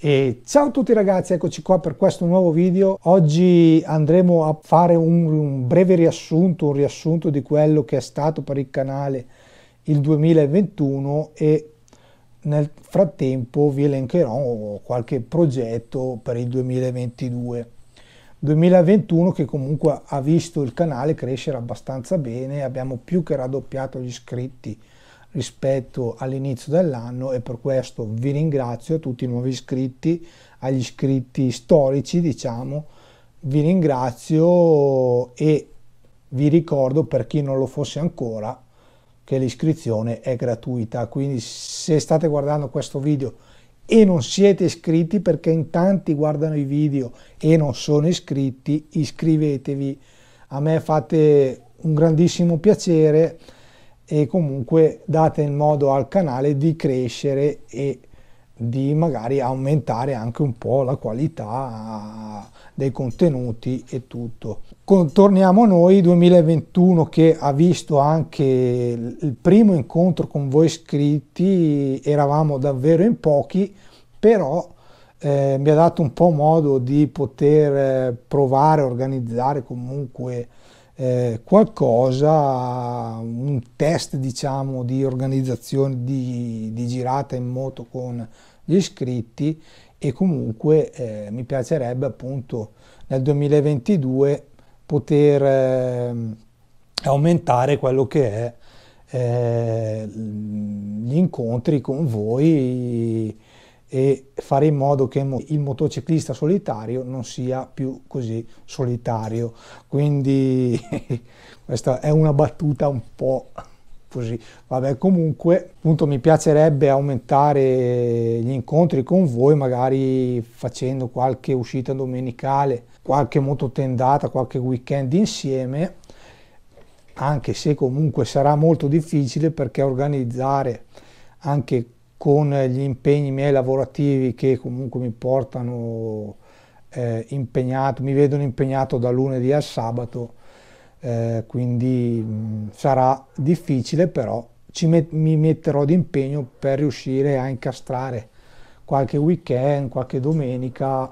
E ciao a tutti ragazzi, eccoci qua per questo nuovo video. Oggi andremo a fare un, un, breve riassunto, un riassunto di quello che è stato per il canale il 2021 e nel frattempo vi elencherò qualche progetto per il 2022. 2021 che comunque ha visto il canale crescere abbastanza bene, abbiamo più che raddoppiato gli iscritti rispetto all'inizio dell'anno e per questo vi ringrazio a tutti i nuovi iscritti, agli iscritti storici diciamo, vi ringrazio e vi ricordo per chi non lo fosse ancora che l'iscrizione è gratuita, quindi se state guardando questo video e non siete iscritti perché in tanti guardano i video e non sono iscritti, iscrivetevi, a me fate un grandissimo piacere e comunque date il modo al canale di crescere e di magari aumentare anche un po' la qualità dei contenuti e tutto. Torniamo a noi 2021 che ha visto anche il primo incontro con voi iscritti, eravamo davvero in pochi, però eh, mi ha dato un po' modo di poter eh, provare a organizzare comunque eh, qualcosa, un test diciamo di organizzazione di, di, girata in moto con gli iscritti e comunque eh, mi piacerebbe appunto nel 2022 poter eh, aumentare quello che è eh, gli incontri con voi e fare in modo che il motociclista solitario non sia più così solitario. Quindi questa è una battuta un po' così. Vabbè, comunque, appunto mi piacerebbe aumentare gli incontri con voi, magari facendo qualche uscita domenicale, qualche mototendata, qualche weekend insieme, anche se comunque sarà molto difficile perché organizzare anche con gli impegni miei lavorativi che comunque mi portano eh, impegnato, mi vedono impegnato da lunedì al sabato, eh, quindi mh, sarà difficile, però met mi metterò d'impegno per riuscire a incastrare qualche weekend, qualche domenica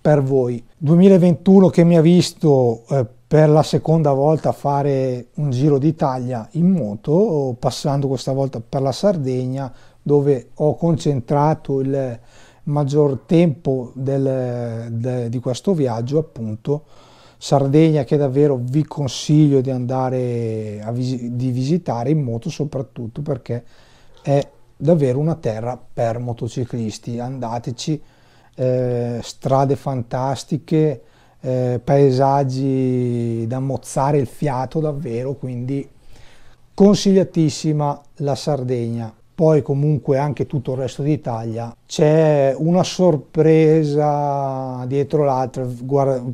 per voi. 2021 che mi ha visto eh, per la seconda volta fare un giro d'Italia in moto, passando questa volta per la Sardegna, dove ho concentrato il maggior tempo del, de, di questo viaggio, appunto, Sardegna che davvero vi consiglio di andare a visi di visitare in moto soprattutto perché è davvero una terra per motociclisti, andateci, eh, strade fantastiche, eh, paesaggi da mozzare il fiato davvero, quindi consigliatissima la Sardegna poi comunque anche tutto il resto d'Italia. C'è una sorpresa dietro l'altra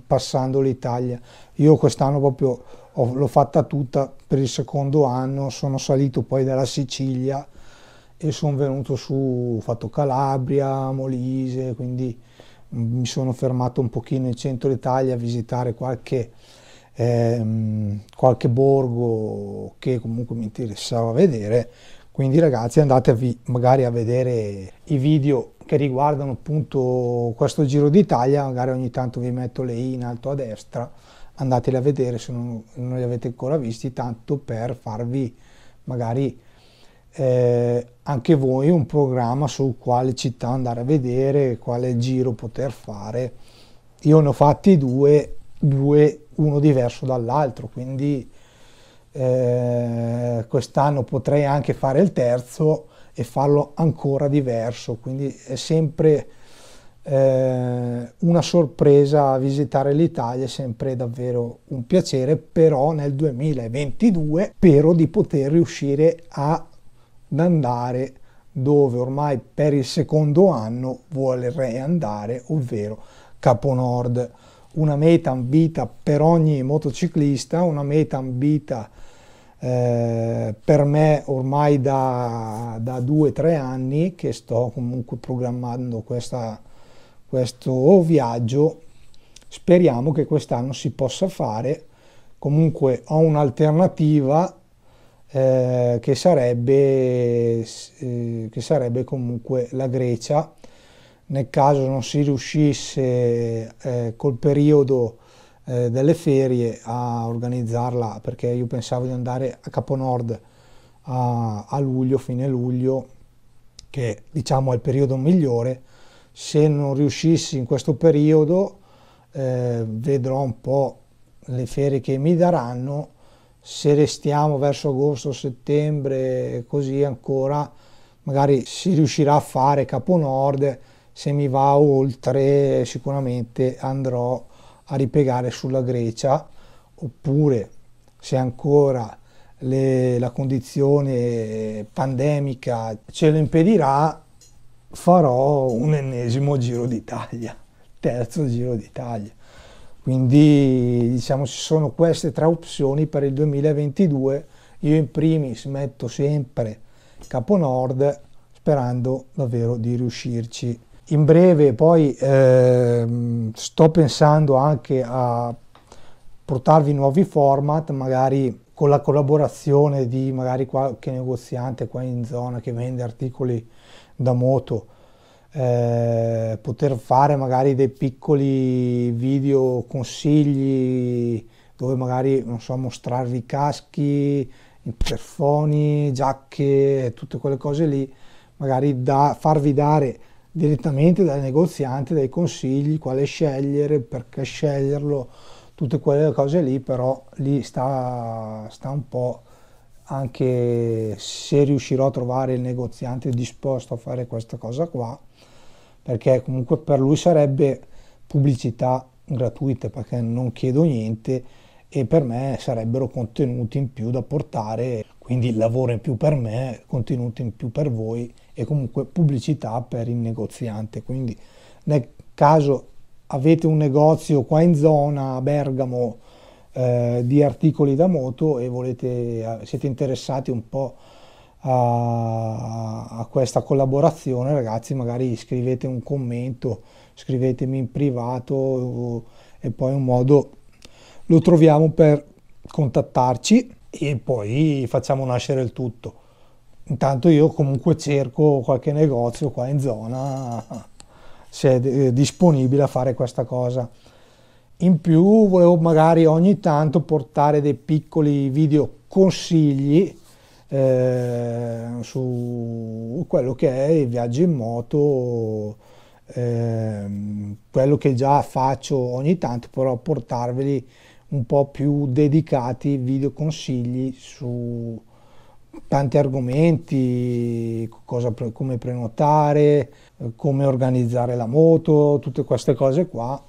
passando l'Italia. Io quest'anno proprio l'ho fatta tutta per il secondo anno, sono salito poi dalla Sicilia e sono venuto su, ho fatto Calabria, Molise, quindi mi sono fermato un pochino in centro Italia a visitare qualche, ehm, qualche borgo che comunque mi interessava vedere, quindi ragazzi andatevi magari a vedere i video che riguardano appunto questo Giro d'Italia, magari ogni tanto vi metto le i in alto a destra, andateli a vedere se non, non li avete ancora visti, tanto per farvi magari eh, anche voi un programma su quale città andare a vedere, quale giro poter fare. Io ne ho fatti due, due uno diverso dall'altro, quindi eh, quest'anno potrei anche fare il terzo e farlo ancora diverso, quindi è sempre eh, una sorpresa visitare l'Italia, è sempre davvero un piacere, però nel 2022 spero di poter riuscire ad andare dove ormai per il secondo anno vorrei andare, ovvero Capo Nord. Una meta ambita per ogni motociclista, una meta ambita eh, per me ormai da, da due o tre anni che sto comunque programmando questa, questo viaggio, speriamo che quest'anno si possa fare, comunque ho un'alternativa eh, che, sarebbe, eh, che sarebbe comunque la Grecia, nel caso non si riuscisse eh, col periodo eh, delle ferie a organizzarla perché io pensavo di andare a Caponord a, a luglio, fine luglio, che diciamo è il periodo migliore. Se non riuscissi in questo periodo eh, vedrò un po' le ferie che mi daranno. Se restiamo verso agosto, settembre, così ancora, magari si riuscirà a fare Capo Nord, se mi va oltre sicuramente andrò a ripiegare sulla Grecia oppure se ancora le, la condizione pandemica ce lo impedirà farò un ennesimo giro d'Italia, terzo giro d'Italia. Quindi diciamo ci sono queste tre opzioni per il 2022, io in primis metto sempre Capo Nord sperando davvero di riuscirci. In breve poi eh, sto pensando anche a portarvi nuovi format, magari con la collaborazione di magari qualche negoziante qua in zona che vende articoli da moto, eh, poter fare magari dei piccoli video consigli dove magari non so mostrarvi caschi, interfoni, giacche, tutte quelle cose lì, magari da farvi dare direttamente dal negoziante, dai consigli, quale scegliere, perché sceglierlo, tutte quelle cose lì, però lì sta, sta un po' anche se riuscirò a trovare il negoziante disposto a fare questa cosa qua, perché comunque per lui sarebbe pubblicità gratuita, perché non chiedo niente, e per me sarebbero contenuti in più da portare, quindi lavoro in più per me, contenuti in più per voi e comunque pubblicità per il negoziante. Quindi nel caso avete un negozio qua in zona a Bergamo eh, di articoli da moto e volete, eh, siete interessati un po' a, a questa collaborazione, ragazzi, magari scrivete un commento, scrivetemi in privato e poi un modo lo troviamo per contattarci e poi facciamo nascere il tutto. Intanto io comunque cerco qualche negozio qua in zona se è eh, disponibile a fare questa cosa. In più volevo magari ogni tanto portare dei piccoli video consigli eh, su quello che è il viaggio in moto, eh, quello che già faccio ogni tanto, però portarveli un po' più dedicati, video consigli su tanti argomenti, cosa, come prenotare, come organizzare la moto, tutte queste cose qua.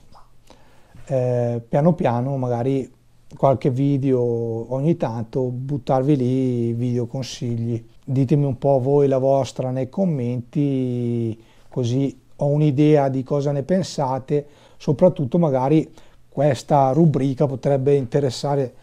Eh, piano piano magari qualche video ogni tanto, buttarvi lì video consigli. Ditemi un po' voi la vostra nei commenti, così ho un'idea di cosa ne pensate, soprattutto magari questa rubrica potrebbe interessare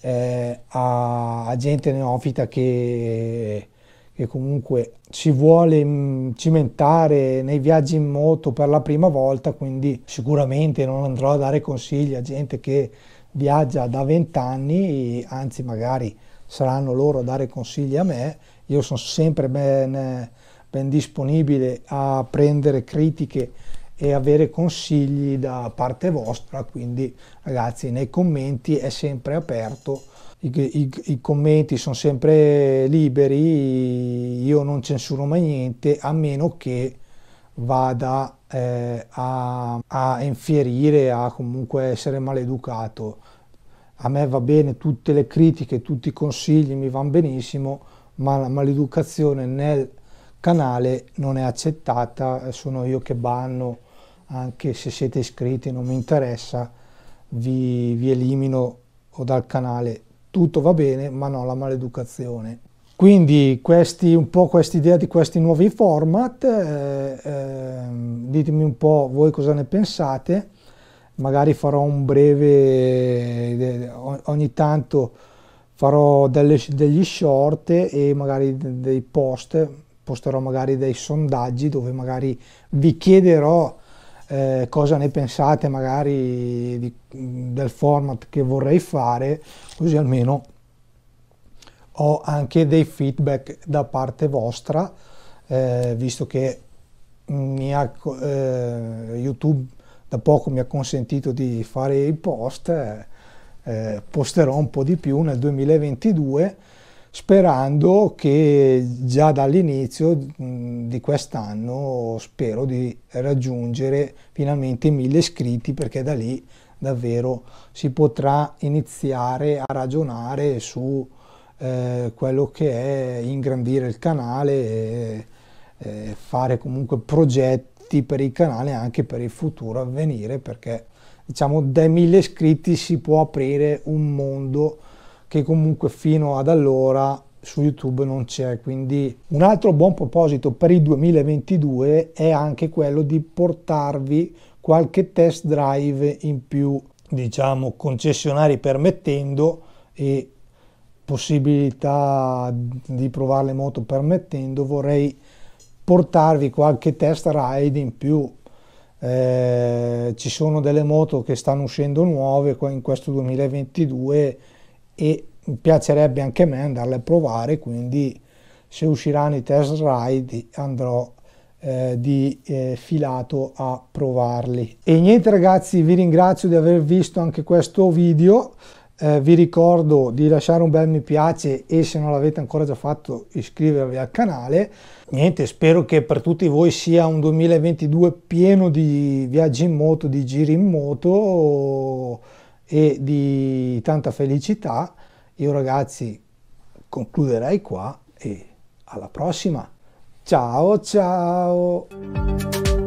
eh, a, a, gente neofita che, che comunque ci vuole mm, cimentare nei viaggi in moto per la prima volta, quindi sicuramente non andrò a dare consigli a gente che viaggia da vent'anni, anzi magari saranno loro a dare consigli a me, io sono sempre ben, ben disponibile a prendere critiche e avere consigli da parte vostra, quindi ragazzi nei commenti è sempre aperto, i, i, i commenti sono sempre liberi, io non censuro mai niente a meno che vada eh, a, a infierire, a comunque essere maleducato. A me va bene tutte le critiche, tutti i consigli mi vanno benissimo, ma la maleducazione nel canale non è accettata, sono io che banno anche se siete iscritti non mi interessa, vi, vi elimino dal canale. Tutto va bene, ma non la maleducazione. Quindi questi, un po' questa idea di questi nuovi format, eh, eh, ditemi un po' voi cosa ne pensate, magari farò un breve, ogni tanto farò delle, degli short e magari dei post, posterò magari dei sondaggi dove magari vi chiederò eh, cosa ne pensate magari di, del format che vorrei fare, così almeno ho anche dei feedback da parte vostra, eh, visto che ha, eh, YouTube da poco mi ha consentito di fare i post, eh, eh, posterò un po' di più nel 2022 sperando che già dall'inizio di quest'anno spero di raggiungere finalmente 1000 iscritti perché da lì davvero si potrà iniziare a ragionare su eh, quello che è ingrandire il canale e, e fare comunque progetti per il canale anche per il futuro avvenire perché diciamo dai 1000 iscritti si può aprire un mondo che comunque fino ad allora su YouTube non c'è. Quindi un altro buon proposito per il 2022 è anche quello di portarvi qualche test drive in più, diciamo concessionari permettendo e possibilità di provare le moto permettendo, vorrei portarvi qualche test ride in più. Eh, ci sono delle moto che stanno uscendo nuove in questo 2022 e piacerebbe anche a me andarle a provare, quindi se usciranno i test ride andrò eh, di eh, filato a provarli. E niente ragazzi, vi ringrazio di aver visto anche questo video. Eh, vi ricordo di lasciare un bel mi piace e se non l'avete ancora già fatto iscrivervi al canale. Niente, spero che per tutti voi sia un 2022 pieno di viaggi in moto, di giri in moto e di tanta felicità. Io ragazzi concluderei qua e alla prossima. Ciao ciao!